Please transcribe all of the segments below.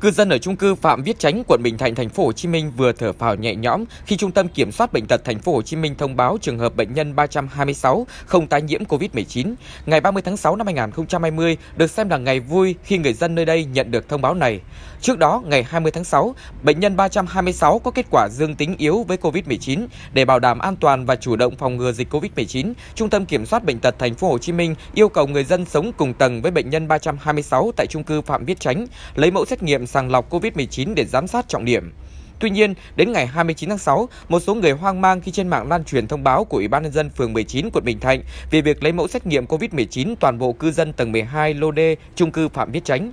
Cư dân ở chung cư Phạm Viết Chánh, quận Bình Thạnh, thành phố Hồ Chí Minh vừa thở phào nhẹ nhõm khi Trung tâm Kiểm soát bệnh tật thành phố Hồ Chí Minh thông báo trường hợp bệnh nhân 326 không tái nhiễm COVID-19. Ngày 30 tháng 6 năm 2020 được xem là ngày vui khi người dân nơi đây nhận được thông báo này. Trước đó, ngày 20 tháng 6, bệnh nhân 326 có kết quả dương tính yếu với COVID-19. Để bảo đảm an toàn và chủ động phòng ngừa dịch COVID-19, Trung tâm Kiểm soát bệnh tật thành phố Hồ Chí Minh yêu cầu người dân sống cùng tầng với bệnh nhân 326 tại trung cư Phạm Viết Chánh lấy mẫu xét nghiệm sàng lọc COVID-19 để giám sát trọng điểm. Tuy nhiên, đến ngày 29 tháng 6, một số người hoang mang khi trên mạng lan truyền thông báo của Ủy ban nhân dân phường 19 quận Bình Thạnh về việc lấy mẫu xét nghiệm COVID-19 toàn bộ cư dân tầng 12 lô D, trung cư Phạm Viết Chánh.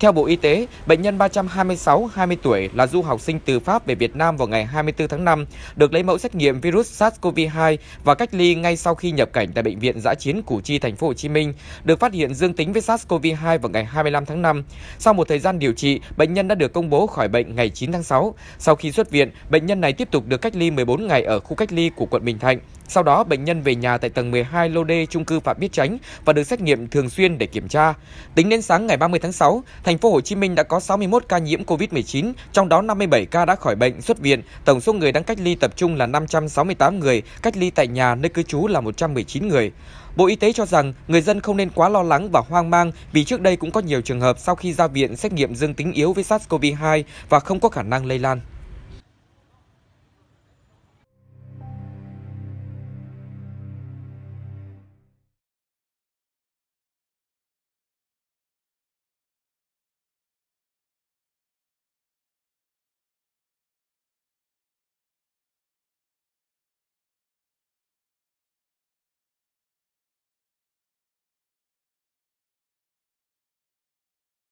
Theo Bộ Y tế, bệnh nhân 326, 20 tuổi là du học sinh từ Pháp về Việt Nam vào ngày 24 tháng 5, được lấy mẫu xét nghiệm virus SARS-CoV-2 và cách ly ngay sau khi nhập cảnh tại bệnh viện giã chiến Củ Chi thành phố Hồ Chí Minh, được phát hiện dương tính với SARS-CoV-2 vào ngày 25 tháng 5. Sau một thời gian điều trị, bệnh nhân đã được công bố khỏi bệnh ngày 9 tháng 6. Sau khi xuất viện, bệnh nhân này tiếp tục được cách ly 14 ngày ở khu cách ly của quận Bình Thạnh sau đó, bệnh nhân về nhà tại tầng 12 lô D trung cư Phạm biết tránh và được xét nghiệm thường xuyên để kiểm tra. Tính đến sáng ngày 30 tháng 6, thành phố Hồ Chí Minh đã có 61 ca nhiễm COVID-19, trong đó 57 ca đã khỏi bệnh, xuất viện. Tổng số người đang cách ly tập trung là 568 người, cách ly tại nhà nơi cư trú là 119 người. Bộ Y tế cho rằng người dân không nên quá lo lắng và hoang mang vì trước đây cũng có nhiều trường hợp sau khi ra viện xét nghiệm dương tính yếu với SARS-CoV-2 và không có khả năng lây lan.